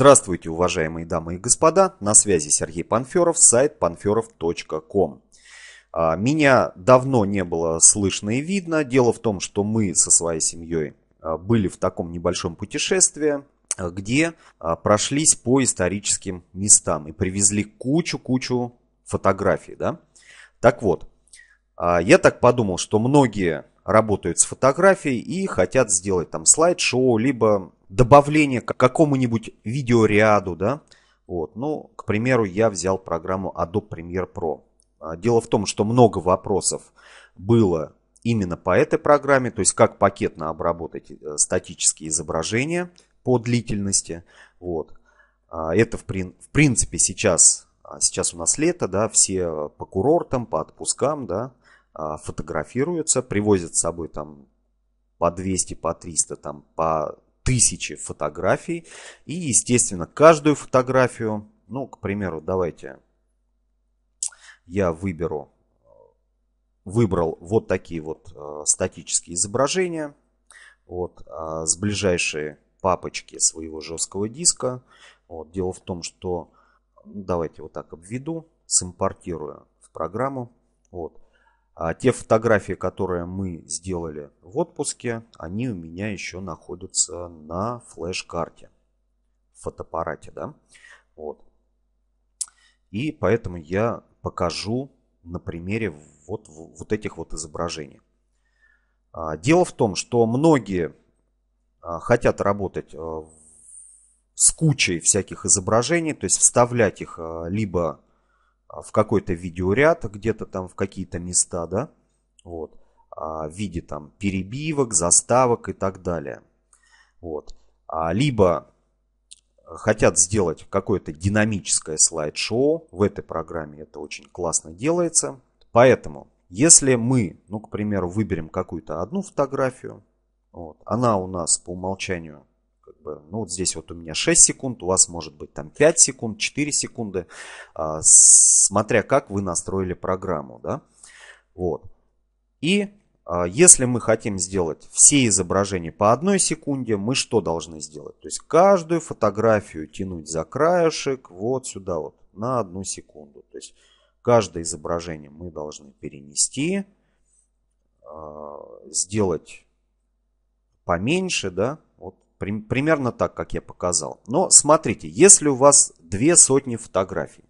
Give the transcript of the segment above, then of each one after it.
Здравствуйте, уважаемые дамы и господа. На связи Сергей Панферов, сайт panferov.com. А, меня давно не было слышно и видно. Дело в том, что мы со своей семьей а, были в таком небольшом путешествии, а, где прошлись по историческим местам и привезли кучу-кучу фотографий. Да? Так вот, я так подумал, что многие работают с фотографией и хотят сделать там слайд-шоу, либо добавление к какому-нибудь видеоряду, да, вот, ну, к примеру, я взял программу Adobe Premiere Pro. А, дело в том, что много вопросов было именно по этой программе, то есть как пакетно обработать э, статические изображения по длительности, вот. А, это в, в принципе сейчас, а, сейчас у нас лето, да, все по курортам, по отпускам, да, фотографируются, привозят с собой там по 200, по 300, там, по тысячи фотографий. И, естественно, каждую фотографию, ну, к примеру, давайте я выберу, выбрал вот такие вот э, статические изображения вот, э, с ближайшей папочки своего жесткого диска. Вот, дело в том, что давайте вот так обведу, симпортирую в программу. Вот. А те фотографии, которые мы сделали в отпуске, они у меня еще находятся на флеш-карте. Фотоаппарате, да? Вот. И поэтому я покажу на примере вот, вот этих вот изображений. А, дело в том, что многие а, хотят работать а, с кучей всяких изображений, то есть вставлять их либо а, в какой-то видеоряд, где-то там в какие-то места, да, вот, а, в виде там перебивок, заставок и так далее. Вот. А, либо хотят сделать какое-то динамическое слайд-шоу, в этой программе это очень классно делается. Поэтому, если мы, ну, к примеру, выберем какую-то одну фотографию, вот, она у нас по умолчанию бы, ну, вот здесь вот у меня 6 секунд, у вас может быть там 5 секунд, 4 секунды, а, смотря как вы настроили программу, да. Вот. И а, если мы хотим сделать все изображения по одной секунде, мы что должны сделать? То есть каждую фотографию тянуть за краешек вот сюда вот на одну секунду. То есть каждое изображение мы должны перенести, а, сделать поменьше, да, Примерно так, как я показал. Но смотрите, если у вас две сотни фотографий,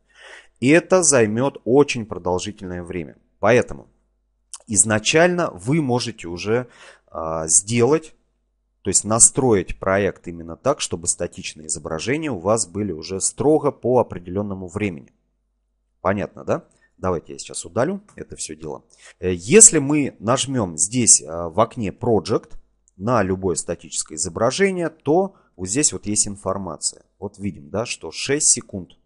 и это займет очень продолжительное время. Поэтому изначально вы можете уже э, сделать, то есть настроить проект именно так, чтобы статичные изображения у вас были уже строго по определенному времени. Понятно, да? Давайте я сейчас удалю это все дело. Э, если мы нажмем здесь а, в окне Project, на любое статическое изображение, то вот здесь вот есть информация. Вот видим, да, что 6 секунд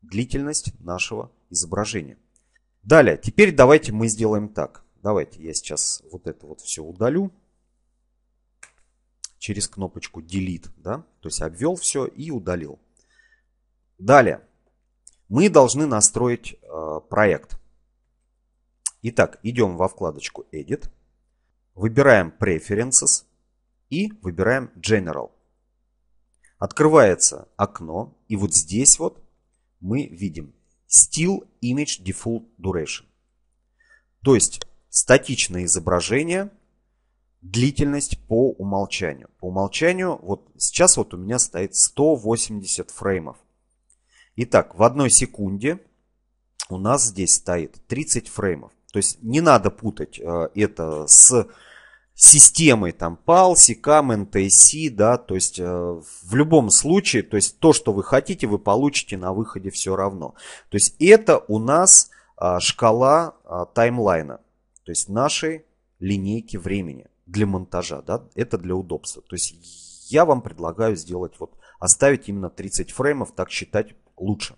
длительность нашего изображения. Далее, теперь давайте мы сделаем так. Давайте я сейчас вот это вот все удалю через кнопочку Delete, да, то есть обвел все и удалил. Далее, мы должны настроить э, проект. Итак, идем во вкладочку Edit. Выбираем Preferences и выбираем General. Открывается окно, и вот здесь вот мы видим Still Image Default Duration. То есть статичное изображение, длительность по умолчанию. По умолчанию, вот сейчас вот у меня стоит 180 фреймов. Итак, в одной секунде у нас здесь стоит 30 фреймов. То есть не надо путать э, это с системой там PALSI, CAM, NTSC, да, то есть э, в любом случае, то есть то, что вы хотите, вы получите на выходе все равно. То есть это у нас э, шкала э, таймлайна, то есть нашей линейки времени для монтажа, да, это для удобства. То есть я вам предлагаю сделать вот, оставить именно 30 фреймов, так считать лучше.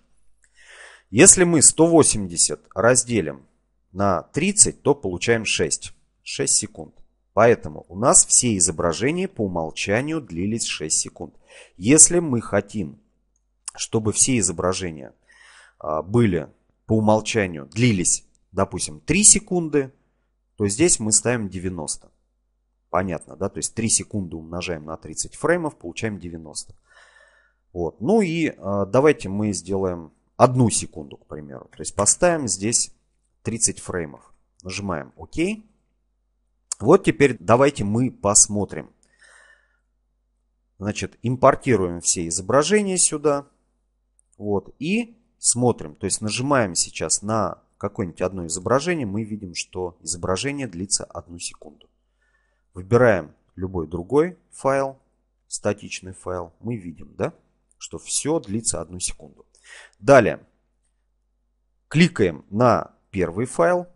Если мы 180 разделим на 30, то получаем 6. 6 секунд. Поэтому у нас все изображения по умолчанию длились 6 секунд. Если мы хотим, чтобы все изображения а, были по умолчанию, длились, допустим, 3 секунды, то здесь мы ставим 90. Понятно, да? То есть 3 секунды умножаем на 30 фреймов, получаем 90. Вот. Ну и а, давайте мы сделаем одну секунду, к примеру. То есть поставим здесь 30 фреймов. Нажимаем ОК. Вот теперь давайте мы посмотрим. Значит, импортируем все изображения сюда. Вот, и смотрим. То есть нажимаем сейчас на какое-нибудь одно изображение. Мы видим, что изображение длится одну секунду. Выбираем любой другой файл, статичный файл. Мы видим, да, что все длится одну секунду. Далее. Кликаем на первый файл.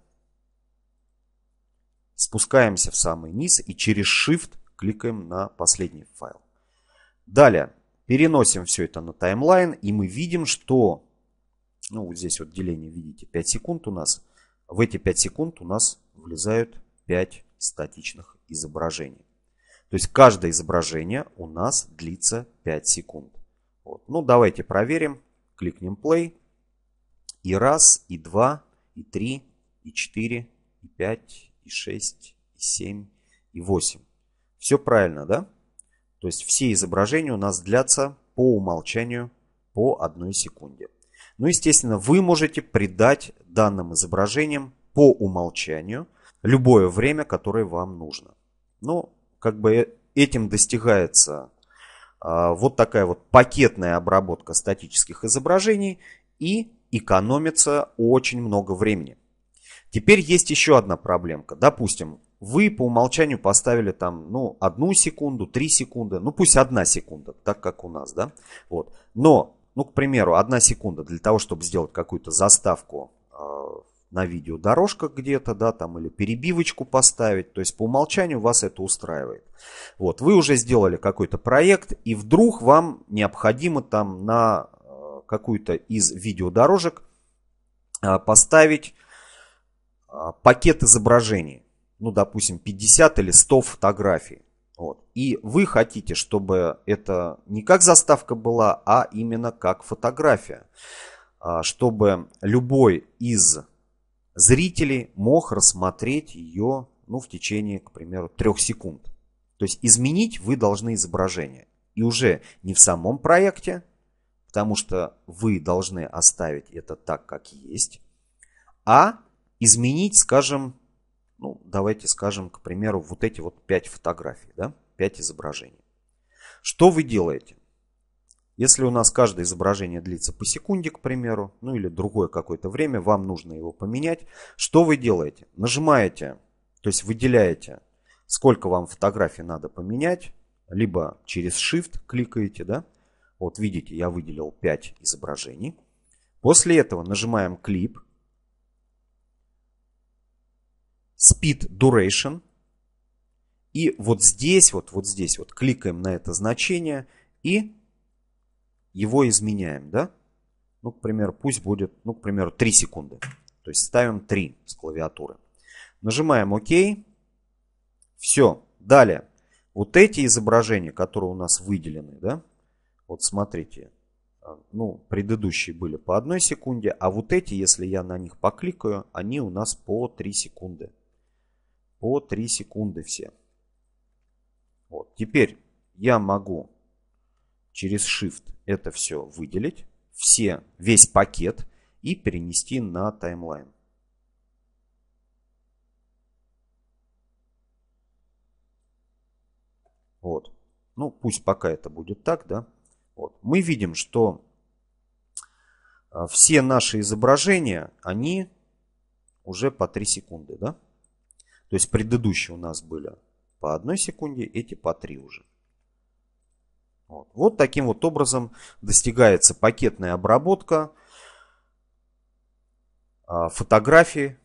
Спускаемся в самый низ и через Shift кликаем на последний файл. Далее переносим все это на таймлайн и мы видим, что ну вот здесь вот деление, видите, 5 секунд у нас. В эти 5 секунд у нас влезают 5 статичных изображений. То есть каждое изображение у нас длится 5 секунд. Вот. Ну давайте проверим. Кликнем play. И раз, и два, и 3, и 4, и 5, и 6, и 7, и 8. Все правильно, да? То есть все изображения у нас длятся по умолчанию по одной секунде. Ну, естественно, вы можете придать данным изображениям по умолчанию любое время, которое вам нужно. Ну, как бы этим достигается а, вот такая вот пакетная обработка статических изображений и экономится очень много времени. Теперь есть еще одна проблемка. Допустим, вы по умолчанию поставили там, ну, одну секунду, три секунды, ну, пусть одна секунда, так как у нас, да, вот. Но, ну, к примеру, одна секунда для того, чтобы сделать какую-то заставку э, на видеодорожках где-то, да, там, или перебивочку поставить, то есть по умолчанию вас это устраивает. Вот, вы уже сделали какой-то проект, и вдруг вам необходимо там на какую-то из видеодорожек а, поставить а, пакет изображений. Ну, допустим, 50 или 100 фотографий. Вот. И вы хотите, чтобы это не как заставка была, а именно как фотография. А, чтобы любой из зрителей мог рассмотреть ее ну, в течение, к примеру, трех секунд. То есть изменить вы должны изображение. И уже не в самом проекте, потому что вы должны оставить это так, как есть, а изменить, скажем, ну, давайте скажем, к примеру, вот эти вот пять фотографий, да, пять изображений. Что вы делаете? Если у нас каждое изображение длится по секунде, к примеру, ну или другое какое-то время, вам нужно его поменять, что вы делаете? Нажимаете, то есть выделяете, сколько вам фотографий надо поменять, либо через Shift кликаете, да, вот видите, я выделил 5 изображений. После этого нажимаем клип. Speed Duration. И вот здесь, вот, вот здесь вот кликаем на это значение и его изменяем, да? Ну, к примеру, пусть будет, ну, к примеру, 3 секунды. То есть ставим 3 с клавиатуры. Нажимаем ОК. Все. Далее. Вот эти изображения, которые у нас выделены, да, вот смотрите, э, ну, предыдущие были по одной секунде, а вот эти, если я на них покликаю, они у нас по 3 секунды. По 3 секунды все. Вот, теперь я могу через Shift это все выделить, все, весь пакет и перенести на таймлайн. Вот. Ну, пусть пока это будет так, да. Вот. Мы видим, что а, все наши изображения, они уже по 3 секунды. Да? То есть предыдущие у нас были по 1 секунде, эти по 3 уже. Вот. вот таким вот образом достигается пакетная обработка а, фотографии,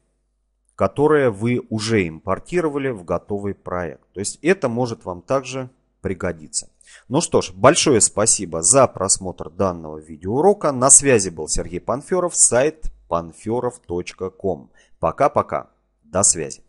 которые вы уже импортировали в готовый проект. То есть это может вам также пригодиться. Ну что ж, большое спасибо за просмотр данного видеоурока. На связи был Сергей Панферов, сайт panferov.com. Пока-пока. До связи.